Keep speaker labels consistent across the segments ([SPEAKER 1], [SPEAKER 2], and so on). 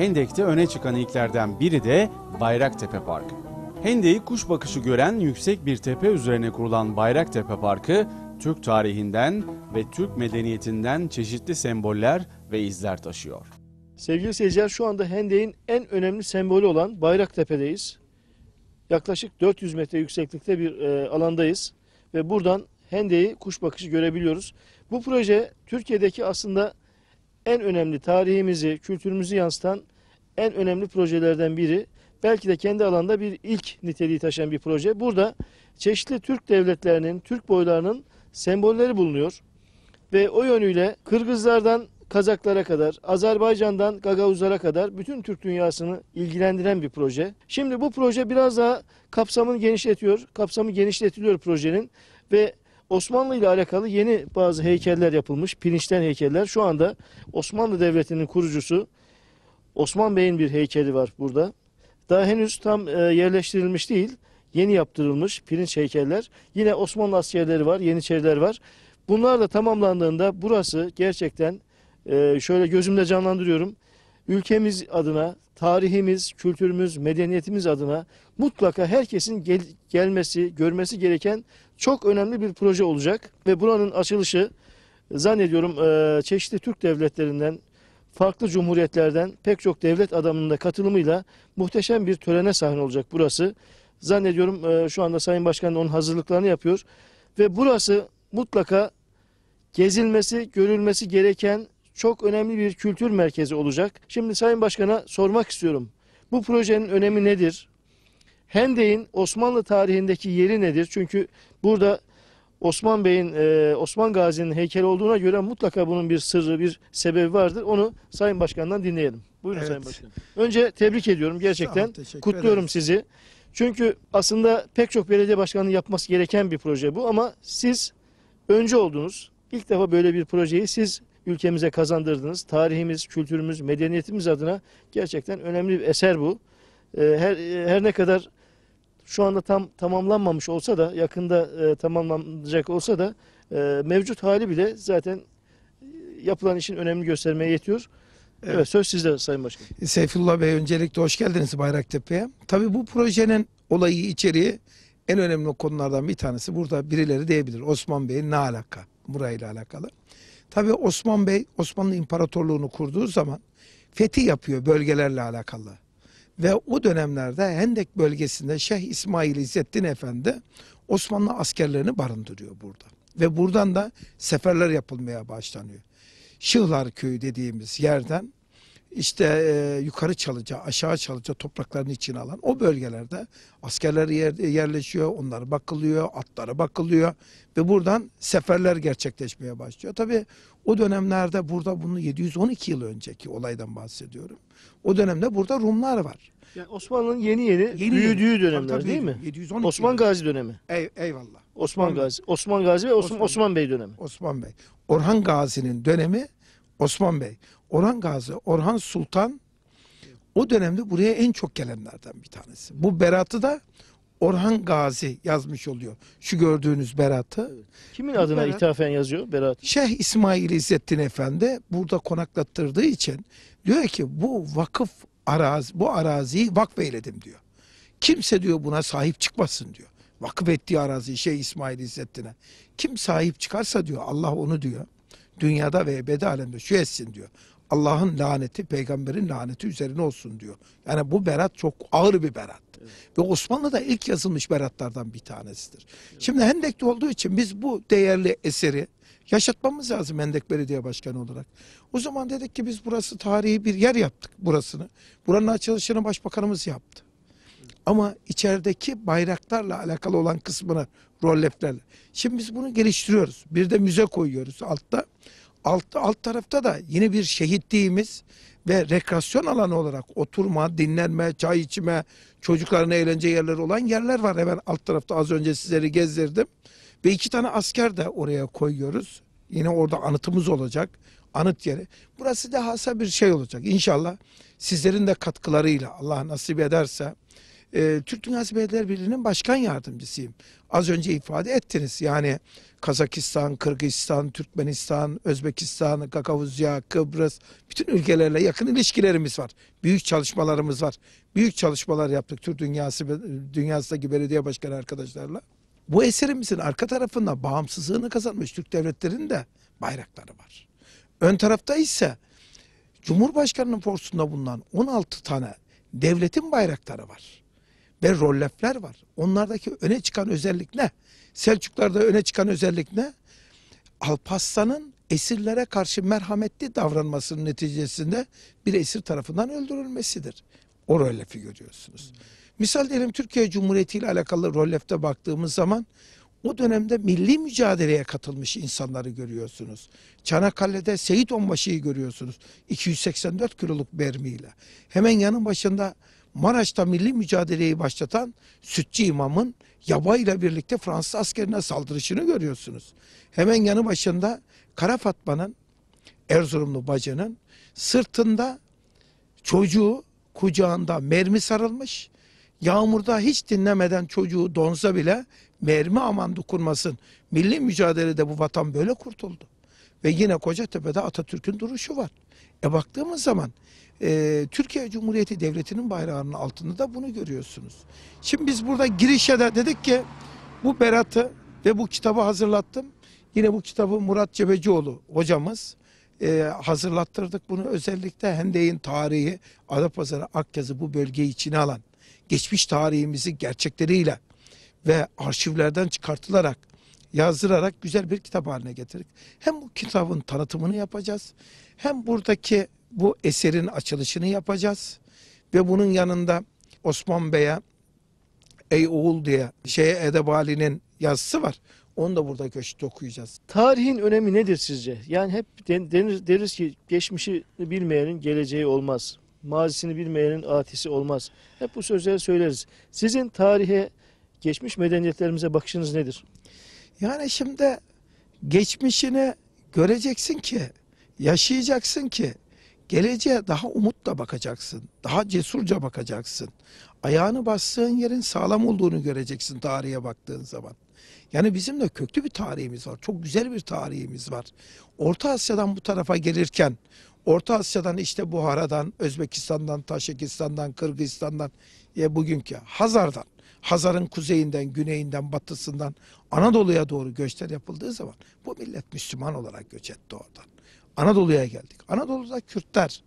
[SPEAKER 1] Hendek'te öne çıkan ilklerden biri de Bayraktepe Parkı. Hendek'i kuş bakışı gören yüksek bir tepe üzerine kurulan Bayraktepe Parkı, Türk tarihinden ve Türk medeniyetinden çeşitli semboller ve izler taşıyor. Sevgili seyirciler şu anda Hendek'in en önemli sembolü olan Bayraktepe'deyiz. Yaklaşık 400 metre yükseklikte bir e, alandayız ve buradan Hendek'i kuş bakışı görebiliyoruz. Bu proje Türkiye'deki aslında en önemli tarihimizi, kültürümüzü yansıtan en önemli projelerden biri. Belki de kendi alanda bir ilk niteliği taşıyan bir proje. Burada çeşitli Türk devletlerinin, Türk boylarının sembolleri bulunuyor. Ve o yönüyle Kırgızlardan Kazaklara kadar, Azerbaycan'dan Gagavuzlara kadar bütün Türk dünyasını ilgilendiren bir proje. Şimdi bu proje biraz daha kapsamını genişletiyor. Kapsamı genişletiliyor projenin ve Osmanlı ile alakalı yeni bazı heykeller yapılmış. Pirinçten heykeller. Şu anda Osmanlı Devleti'nin kurucusu Osman Bey'in bir heykeli var burada. Daha henüz tam e, yerleştirilmiş değil. Yeni yaptırılmış pirinç heykeller. Yine Osmanlı askerleri var, Yeniçeriler var. Bunlar da tamamlandığında burası gerçekten e, şöyle gözümde canlandırıyorum. Ülkemiz adına, tarihimiz, kültürümüz, medeniyetimiz adına mutlaka herkesin gel gelmesi, görmesi gereken çok önemli bir proje olacak. Ve buranın açılışı zannediyorum e, çeşitli Türk devletlerinden farklı cumhuriyetlerden pek çok devlet adamının da katılımıyla muhteşem bir törene sahne olacak burası. Zannediyorum e, şu anda Sayın Başkan onun hazırlıklarını yapıyor. Ve burası mutlaka gezilmesi, görülmesi gereken çok önemli bir kültür merkezi olacak. Şimdi Sayın Başkan'a sormak istiyorum. Bu projenin önemi nedir? Hendek'in Osmanlı tarihindeki yeri nedir? Çünkü burada Osman Bey'in, e, Osman Gazi'nin heykeli olduğuna göre mutlaka bunun bir sırrı, bir sebebi vardır. Onu Sayın Başkan'dan dinleyelim. Buyurun evet. Sayın Başkan. Önce tebrik ediyorum gerçekten. Tamam, Kutluyorum ederim. sizi. Çünkü aslında pek çok belediye başkanının yapması gereken bir proje bu ama siz önce oldunuz. İlk defa böyle bir projeyi siz ülkemize kazandırdınız. Tarihimiz, kültürümüz, medeniyetimiz adına gerçekten önemli bir eser bu. E, her, e, her ne kadar şu anda tam tamamlanmamış olsa da yakında e, tamamlanacak olsa da e, mevcut hali bile zaten e, yapılan işin önemli göstermeye yetiyor. Evet. evet
[SPEAKER 2] söz sizde Sayın Başkan. E, Seyfullah Bey öncelikle hoş geldiniz Bayraktepe'ye. Tabii bu projenin olayı içeriği en önemli konulardan bir tanesi burada birileri diyebilir. Osman Bey'in ne alaka burayla alakalı. Tabii Osman Bey Osmanlı İmparatorluğunu kurduğu zaman fethi yapıyor bölgelerle alakalı. Ve o dönemlerde Hendek bölgesinde Şeyh İsmail İzzettin Efendi Osmanlı askerlerini barındırıyor burada. Ve buradan da seferler yapılmaya başlanıyor. Şıhlar köyü dediğimiz yerden işte e, yukarı çalıca, aşağı çalıca topraklarını içine alan o bölgelerde askerler yer, yerleşiyor, onlara bakılıyor, atlara bakılıyor ve buradan seferler gerçekleşmeye başlıyor. Tabii o dönemlerde burada bunu 712 yıl önceki olaydan bahsediyorum. O dönemde burada Rumlar var.
[SPEAKER 1] Yani Osmanlı'nın yeni yeni, yeni büyüdüğü yeni. dönemler tabii, değil mi?
[SPEAKER 2] 712 Osman yıl. Gazi dönemi. Ey, eyvallah. Osman, Osman Gazi. Osman Gazi ve Osman, Osman Bey dönemi. Osman Bey. Orhan Gazi'nin dönemi Osman Bey. Orhan Gazi, Orhan Sultan o dönemde buraya en çok gelenlerden bir tanesi. Bu beratı da Orhan Gazi yazmış oluyor. Şu gördüğünüz beratı.
[SPEAKER 1] Kimin adına Berat, ithafen
[SPEAKER 2] yazıyor berat? Şeyh İsmail İzzettin Efendi burada konaklattırdığı için diyor ki bu vakıf arazi, bu araziyi vakfeyledim diyor. Kimse diyor buna sahip çıkmasın diyor. Vakıf ettiği araziyi Şeyh İsmail İzzettin'e. Kim sahip çıkarsa diyor Allah onu diyor dünyada ve ebedi alemde şu etsin diyor. Allah'ın laneti, peygamberin laneti üzerine olsun diyor. Yani bu berat çok ağır bir berat. Evet. Ve Osmanlı'da ilk yazılmış beratlardan bir tanesidir. Evet. Şimdi Hendek'te olduğu için biz bu değerli eseri yaşatmamız lazım Hendek Belediye Başkanı olarak. O zaman dedik ki biz burası tarihi bir yer yaptık burasını. Buranın açılışını başbakanımız yaptı. Ama içerideki bayraklarla alakalı olan kısmını rolleflerle. Şimdi biz bunu geliştiriyoruz. Bir de müze koyuyoruz altta alt, alt tarafta da yine bir şehitliğimiz ve rekreasyon alanı olarak oturma, dinlenme, çay içme, çocukların eğlence yerleri olan yerler var. Hemen alt tarafta az önce sizleri gezdirdim. Ve iki tane asker de oraya koyuyoruz. Yine orada anıtımız olacak. Anıt yeri. Burası da hasa bir şey olacak. İnşallah sizlerin de katkılarıyla Allah nasip ederse e, Türk Dünyası Belediyeler Birliği'nin başkan yardımcısıyım. Az önce ifade ettiniz. Yani Kazakistan, Kırgızistan, Türkmenistan, Özbekistan, Kakavuzya, Kıbrıs bütün ülkelerle yakın ilişkilerimiz var. Büyük çalışmalarımız var. Büyük çalışmalar yaptık Türk Dünyası Dünyası'daki belediye başkanı arkadaşlarla. Bu eserimizin arka tarafında bağımsızlığını kazanmış Türk devletlerinin de bayrakları var. Ön tarafta ise Cumhurbaşkanının forsunda bulunan 16 tane devletin bayrakları var ve rollefler var. Onlardaki öne çıkan özellik ne? Selçuklarda öne çıkan özellik ne? Alparslan'ın esirlere karşı merhametli davranmasının neticesinde bir esir tarafından öldürülmesidir. O rollefi görüyorsunuz. Hmm. Misal diyelim Türkiye Cumhuriyeti ile alakalı rollefte baktığımız zaman o dönemde milli mücadeleye katılmış insanları görüyorsunuz. Çanakkale'de Seyit Onbaşı'yı görüyorsunuz. 284 kiloluk bermiyle. Hemen yanın başında Maraş'ta milli mücadeleyi başlatan Sütçü İmam'ın yabayla birlikte Fransız askerine saldırışını görüyorsunuz. Hemen yanı başında Kara Fatma'nın Erzurumlu bacının sırtında çocuğu kucağında mermi sarılmış. Yağmurda hiç dinlemeden çocuğu donsa bile mermi aman dokunmasın. Milli mücadelede bu vatan böyle kurtuldu. Ve yine Kocatepe'de Atatürk'ün duruşu var. E baktığımız zaman e, Türkiye Cumhuriyeti Devleti'nin bayrağının altında da bunu görüyorsunuz. Şimdi biz burada girişe de dedik ki bu Berat'ı ve bu kitabı hazırlattım. Yine bu kitabı Murat Cebecioğlu hocamız e, hazırlattırdık. Bunu özellikle Hendek'in tarihi, Adapazarı, Akkazı bu bölgeyi içine alan geçmiş tarihimizi gerçekleriyle ve arşivlerden çıkartılarak yazdırarak güzel bir kitap haline getirdik. Hem bu kitabın tanıtımını yapacağız hem buradaki bu eserin açılışını yapacağız ve bunun yanında Osman Bey'e Ey Oğul diye şeye Edebali'nin yazısı var. Onu da burada köşede okuyacağız.
[SPEAKER 1] Tarihin önemi nedir sizce? Yani hep denir, deriz ki geçmişi bilmeyenin geleceği olmaz. Mazisini bilmeyenin atisi olmaz. Hep bu sözleri söyleriz. Sizin tarihe,
[SPEAKER 2] geçmiş medeniyetlerimize bakışınız nedir? Yani şimdi geçmişini göreceksin ki, yaşayacaksın ki, geleceğe daha umutla bakacaksın, daha cesurca bakacaksın. Ayağını bastığın yerin sağlam olduğunu göreceksin tarihe baktığın zaman. Yani bizim de köklü bir tarihimiz var. Çok güzel bir tarihimiz var. Orta Asya'dan bu tarafa gelirken, Orta Asya'dan işte Buhara'dan, Özbekistan'dan, Taşikistan'dan, Kırgızistan'dan, ya bugünkü Hazar'dan Hazar'ın kuzeyinden, güneyinden, batısından Anadolu'ya doğru göçler yapıldığı zaman bu millet Müslüman olarak göç etti oradan. Anadolu'ya geldik. Anadolu'da Kürtler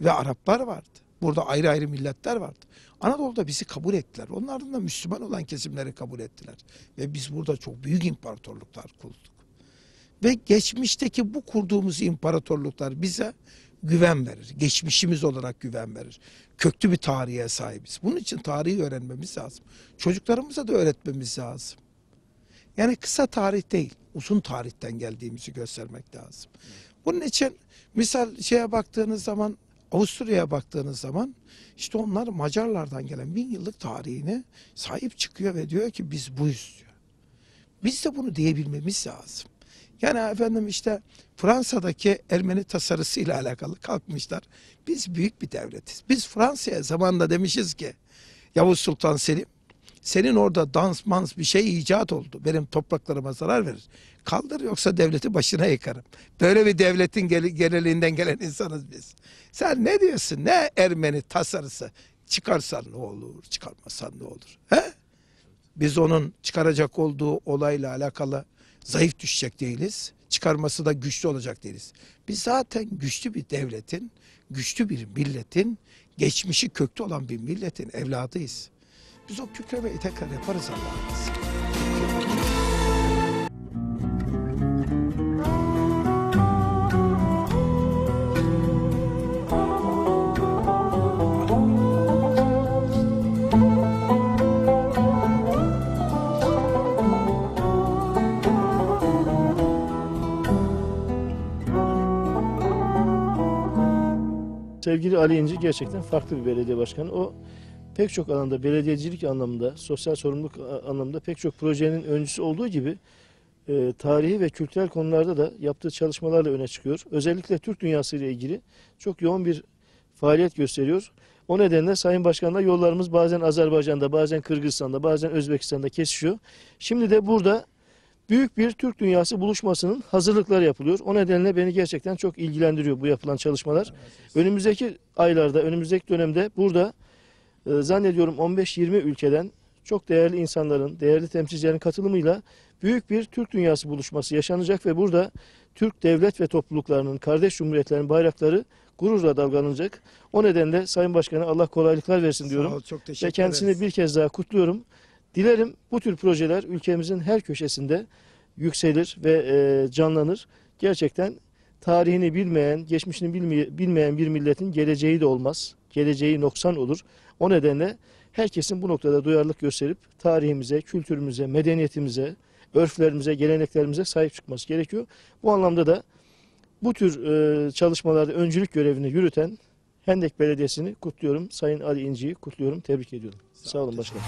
[SPEAKER 2] ve Araplar vardı. Burada ayrı ayrı milletler vardı. Anadolu'da bizi kabul ettiler. Onların da Müslüman olan kesimleri kabul ettiler. Ve biz burada çok büyük imparatorluklar kurduk. Ve geçmişteki bu kurduğumuz imparatorluklar bize güven verir. Geçmişimiz olarak güven verir. Köklü bir tarihe sahibiz. Bunun için tarihi öğrenmemiz lazım. Çocuklarımıza da öğretmemiz lazım. Yani kısa tarih değil, uzun tarihten geldiğimizi göstermek lazım. Bunun için misal şeye baktığınız zaman Avusturya'ya baktığınız zaman işte onlar Macarlardan gelen bin yıllık tarihine sahip çıkıyor ve diyor ki biz buyuz diyor. Biz de bunu diyebilmemiz lazım. Yani efendim işte Fransa'daki Ermeni tasarısı ile alakalı kalkmışlar. Biz büyük bir devletiz. Biz Fransa'ya zamanında demişiz ki Yavuz Sultan Selim senin orada dans mans bir şey icat oldu. Benim topraklarıma zarar verir. Kaldır yoksa devleti başına yıkarım. Böyle bir devletin gel gelen insanız biz. Sen ne diyorsun? Ne Ermeni tasarısı? Çıkarsan ne olur? Çıkarmasan ne olur? He? Biz onun çıkaracak olduğu olayla alakalı zayıf düşecek değiliz. Çıkarması da güçlü olacak değiliz. Biz zaten güçlü bir devletin, güçlü bir milletin, geçmişi köklü olan bir milletin evladıyız. Biz o kükreme tekrar yaparız Allah'ın izniyle.
[SPEAKER 1] Sevgili Ali İnci gerçekten farklı bir belediye başkanı. O pek çok alanda belediyecilik anlamında, sosyal sorumluluk anlamında pek çok projenin öncüsü olduğu gibi e, tarihi ve kültürel konularda da yaptığı çalışmalarla öne çıkıyor. Özellikle Türk dünyası ile ilgili çok yoğun bir faaliyet gösteriyor. O nedenle Sayın Başkan'la yollarımız bazen Azerbaycan'da, bazen Kırgızistan'da, bazen Özbekistan'da kesişiyor. Şimdi de burada büyük bir Türk dünyası buluşmasının hazırlıkları yapılıyor. O nedenle beni gerçekten çok ilgilendiriyor bu yapılan çalışmalar. Önümüzdeki aylarda, önümüzdeki dönemde burada e, zannediyorum 15-20 ülkeden çok değerli insanların, değerli temsilcilerin katılımıyla büyük bir Türk dünyası buluşması yaşanacak ve burada Türk devlet ve topluluklarının, kardeş cumhuriyetlerin bayrakları gururla dalgalanacak. O nedenle Sayın Başkan'a Allah kolaylıklar versin diyorum. Sağ ol, çok teşekkür ve kendisini ederiz. bir kez daha kutluyorum. Dilerim bu tür projeler ülkemizin her köşesinde yükselir ve e, canlanır. Gerçekten tarihini bilmeyen, geçmişini bilmeyen bir milletin geleceği de olmaz. Geleceği noksan olur. O nedenle herkesin bu noktada duyarlılık gösterip tarihimize, kültürümüze, medeniyetimize, örflerimize, geleneklerimize sahip çıkması gerekiyor. Bu anlamda da bu tür e, çalışmalarda öncülük görevini yürüten Hendek Belediyesi'ni kutluyorum. Sayın Ali İnci'yi kutluyorum. Tebrik ediyorum. Sağ, Sağ olun başkanım.